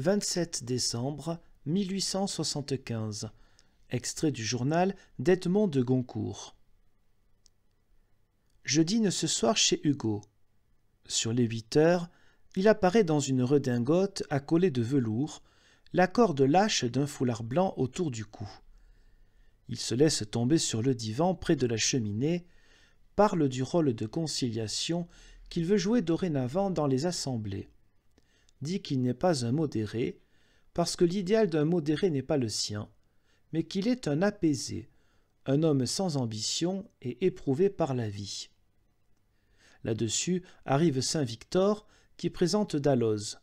27 décembre 1875. Extrait du journal d'Edmond de Goncourt. Je dîne ce soir chez Hugo. Sur les huit heures, il apparaît dans une redingote à collet de velours, la corde lâche d'un foulard blanc autour du cou. Il se laisse tomber sur le divan près de la cheminée, parle du rôle de conciliation qu'il veut jouer dorénavant dans les assemblées dit qu'il n'est pas un modéré, parce que l'idéal d'un modéré n'est pas le sien, mais qu'il est un apaisé, un homme sans ambition et éprouvé par la vie. Là-dessus arrive Saint Victor qui présente Dalloz.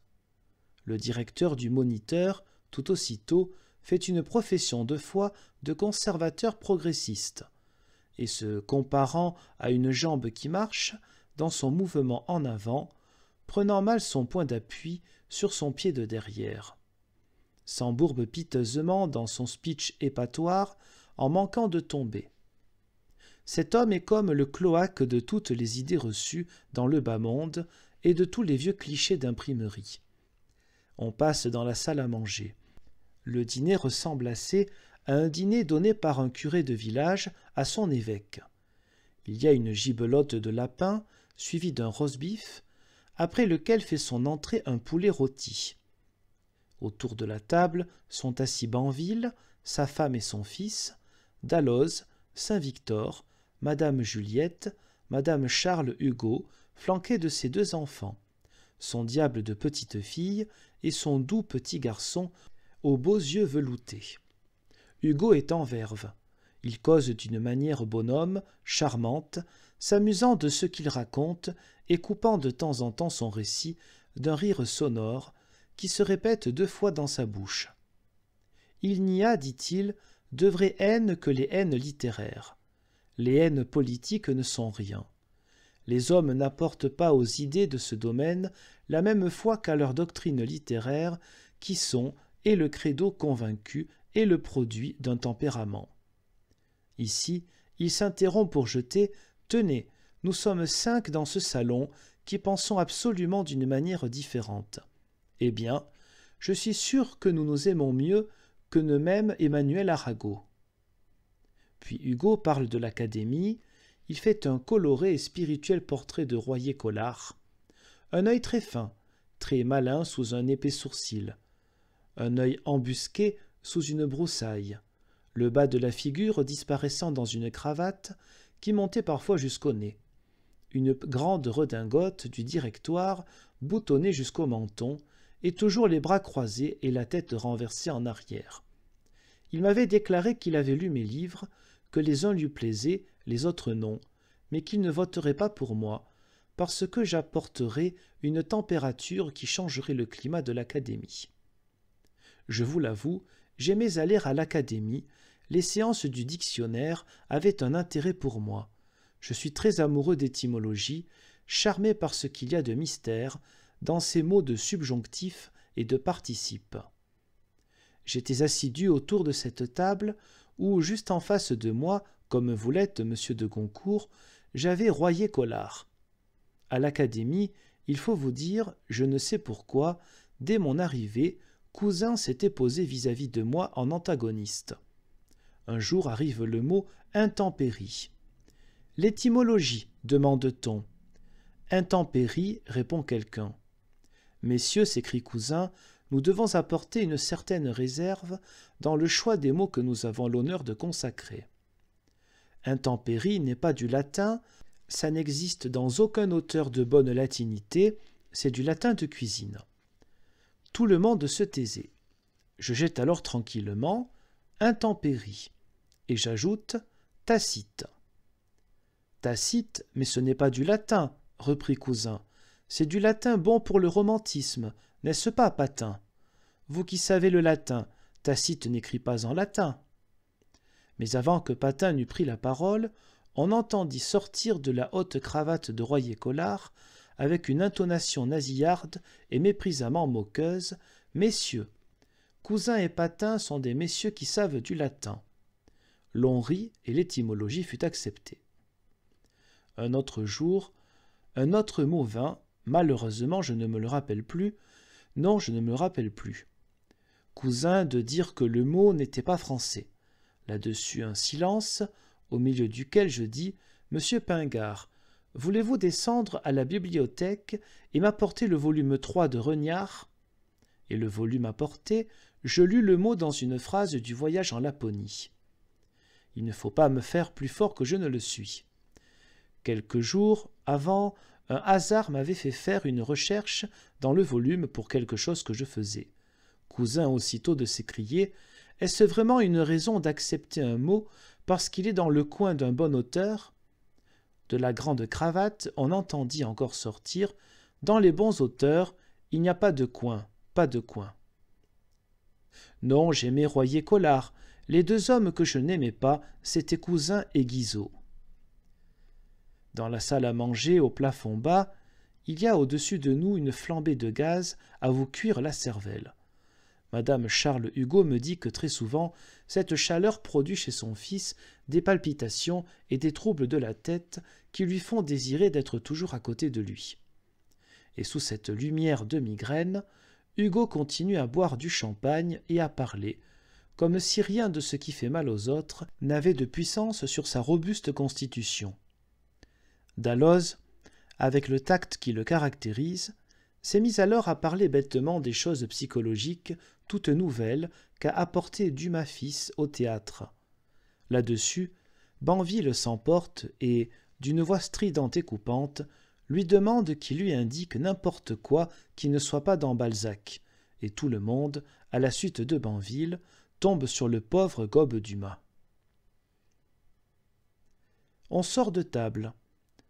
Le directeur du Moniteur, tout aussitôt, fait une profession de foi de conservateur progressiste, et se comparant à une jambe qui marche, dans son mouvement en avant, prenant mal son point d'appui sur son pied de derrière. S'embourbe piteusement dans son speech épatoire en manquant de tomber. Cet homme est comme le cloaque de toutes les idées reçues dans le bas monde et de tous les vieux clichés d'imprimerie. On passe dans la salle à manger. Le dîner ressemble assez à un dîner donné par un curé de village à son évêque. Il y a une gibelotte de lapin, suivie d'un rosbif après lequel fait son entrée un poulet rôti. Autour de la table sont assis Banville, sa femme et son fils, Dalloz, Saint-Victor, Madame Juliette, Madame Charles Hugo, flanqués de ses deux enfants, son diable de petite fille et son doux petit garçon aux beaux yeux veloutés. Hugo est en verve. Il cause d'une manière bonhomme, charmante, s'amusant de ce qu'il raconte et coupant de temps en temps son récit d'un rire sonore qui se répète deux fois dans sa bouche. Il n'y a, dit-il, de vraies haines que les haines littéraires. Les haines politiques ne sont rien. Les hommes n'apportent pas aux idées de ce domaine la même foi qu'à leurs doctrines littéraires qui sont et le credo convaincu et le produit d'un tempérament. Ici, il s'interrompt pour jeter Tenez, nous sommes cinq dans ce salon qui pensons absolument d'une manière différente. Eh bien, je suis sûr que nous nous aimons mieux que ne même Emmanuel Arago. Puis Hugo parle de l'Académie, il fait un coloré et spirituel portrait de Royer Collard. Un œil très fin, très malin sous un épais sourcil. Un œil embusqué sous une broussaille le bas de la figure disparaissant dans une cravate qui montait parfois jusqu'au nez. Une grande redingote du directoire boutonnée jusqu'au menton, et toujours les bras croisés et la tête renversée en arrière. Il m'avait déclaré qu'il avait lu mes livres, que les uns lui plaisaient, les autres non, mais qu'il ne voterait pas pour moi, parce que j'apporterais une température qui changerait le climat de l'académie. Je vous l'avoue, j'aimais aller à l'académie les séances du dictionnaire avaient un intérêt pour moi. Je suis très amoureux d'étymologie, charmé par ce qu'il y a de mystère dans ces mots de subjonctif et de participe. J'étais assidu autour de cette table où, juste en face de moi, comme vous l'êtes, monsieur de Goncourt, j'avais royé Collard. À l'académie, il faut vous dire, je ne sais pourquoi, dès mon arrivée, Cousin s'était posé vis à -vis de moi en antagoniste. Un jour arrive le mot intempérie. L'étymologie, demande-t-on. Intempérie, répond quelqu'un. Messieurs, s'écrit Cousin, nous devons apporter une certaine réserve dans le choix des mots que nous avons l'honneur de consacrer. Intempérie n'est pas du latin, ça n'existe dans aucun auteur de bonne latinité, c'est du latin de cuisine. Tout le monde se taisait. Je jette alors tranquillement Intempérie et j'ajoute Tacite. Tacite, mais ce n'est pas du latin, reprit Cousin. C'est du latin bon pour le romantisme, n'est-ce pas, Patin Vous qui savez le latin, Tacite n'écrit pas en latin. Mais avant que Patin n'eût pris la parole, on entendit sortir de la haute cravate de Royer Collard, avec une intonation nasillarde et méprisamment moqueuse, Messieurs. Cousin et Patin sont des messieurs qui savent du latin l'on rit et l'étymologie fut acceptée. Un autre jour, un autre mot vint, malheureusement je ne me le rappelle plus, non je ne me le rappelle plus. Cousin de dire que le mot n'était pas français. Là-dessus un silence, au milieu duquel je dis « Monsieur Pingard, voulez-vous descendre à la bibliothèque et m'apporter le volume 3 de Regnard ?» Et le volume apporté, je lus le mot dans une phrase du voyage en Laponie. Il ne faut pas me faire plus fort que je ne le suis. Quelques jours avant, un hasard m'avait fait faire une recherche dans le volume pour quelque chose que je faisais. Cousin aussitôt de s'écrier Est-ce vraiment une raison d'accepter un mot parce qu'il est dans le coin d'un bon auteur De la grande cravate, on entendit encore sortir Dans les bons auteurs, il n'y a pas de coin, pas de coin. Non, j'aimais Royer Collard, les deux hommes que je n'aimais pas c'étaient Cousin et Guizot. Dans la salle à manger, au plafond bas, il y a au-dessus de nous une flambée de gaz à vous cuire la cervelle. Madame Charles Hugo me dit que très souvent, cette chaleur produit chez son fils des palpitations et des troubles de la tête qui lui font désirer d'être toujours à côté de lui. Et sous cette lumière de migraine, Hugo continue à boire du champagne et à parler, comme si rien de ce qui fait mal aux autres n'avait de puissance sur sa robuste constitution. Dalloz, avec le tact qui le caractérise, s'est mis alors à parler bêtement des choses psychologiques toutes nouvelles qu'a apportées Dumas fils au théâtre. Là-dessus, Banville s'emporte et, d'une voix stridente et coupante, lui demande qu'il lui indique n'importe quoi qui ne soit pas dans Balzac, et tout le monde, à la suite de Banville, tombe sur le pauvre gobe d'humain. On sort de table.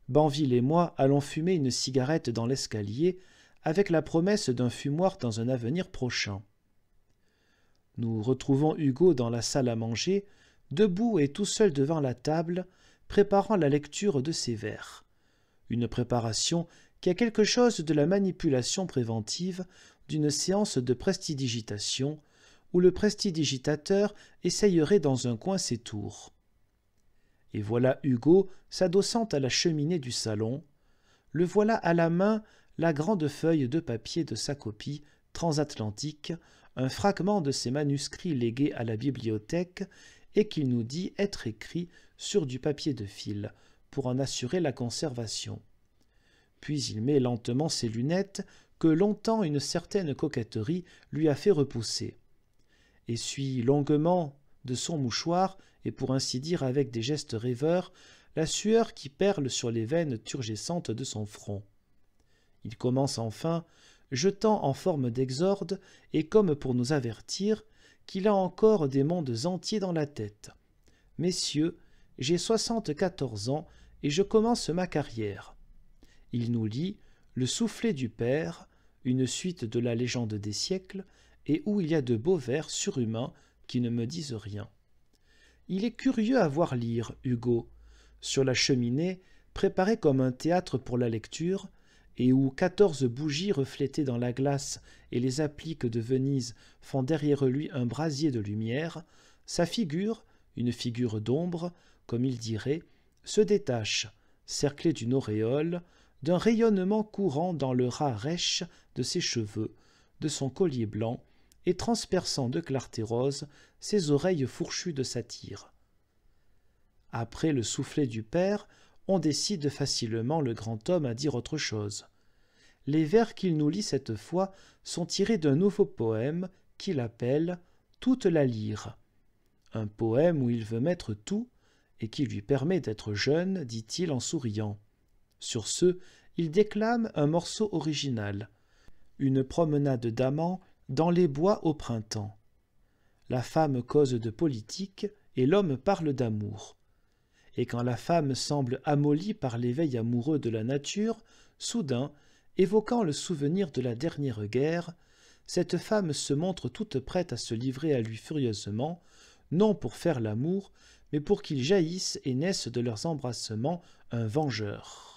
Banville et moi allons fumer une cigarette dans l'escalier avec la promesse d'un fumoir dans un avenir prochain. Nous retrouvons Hugo dans la salle à manger, debout et tout seul devant la table, préparant la lecture de ses vers. Une préparation qui a quelque chose de la manipulation préventive d'une séance de prestidigitation où le prestidigitateur essayerait dans un coin ses tours. Et voilà Hugo s'adossant à la cheminée du salon. Le voilà à la main la grande feuille de papier de sa copie transatlantique, un fragment de ses manuscrits légués à la bibliothèque et qu'il nous dit être écrit sur du papier de fil pour en assurer la conservation. Puis il met lentement ses lunettes que longtemps une certaine coquetterie lui a fait repousser essuie longuement de son mouchoir, et pour ainsi dire avec des gestes rêveurs, la sueur qui perle sur les veines turgescentes de son front. Il commence enfin, jetant en forme d'exorde, et comme pour nous avertir, qu'il a encore des mondes entiers dans la tête. Messieurs, j'ai soixante-quatorze ans et je commence ma carrière. Il nous lit Le soufflet du Père, une suite de la légende des siècles, et où il y a de beaux vers surhumains qui ne me disent rien. Il est curieux à voir lire, Hugo, sur la cheminée, préparée comme un théâtre pour la lecture, et où quatorze bougies reflétées dans la glace et les appliques de Venise font derrière lui un brasier de lumière, sa figure, une figure d'ombre, comme il dirait, se détache, cerclée d'une auréole, d'un rayonnement courant dans le ras rêche de ses cheveux, de son collier blanc et transperçant de clarté rose ses oreilles fourchues de satire. Après le soufflet du père, on décide facilement le grand homme à dire autre chose. Les vers qu'il nous lit cette fois sont tirés d'un nouveau poème qu'il appelle « Toute la lyre ». Un poème où il veut mettre tout et qui lui permet d'être jeune, dit-il en souriant. Sur ce, il déclame un morceau original. Une promenade d'amants dans les bois au printemps. La femme cause de politique et l'homme parle d'amour. Et quand la femme semble amolie par l'éveil amoureux de la nature, soudain, évoquant le souvenir de la dernière guerre, cette femme se montre toute prête à se livrer à lui furieusement, non pour faire l'amour, mais pour qu'il jaillisse et naisse de leurs embrassements un vengeur.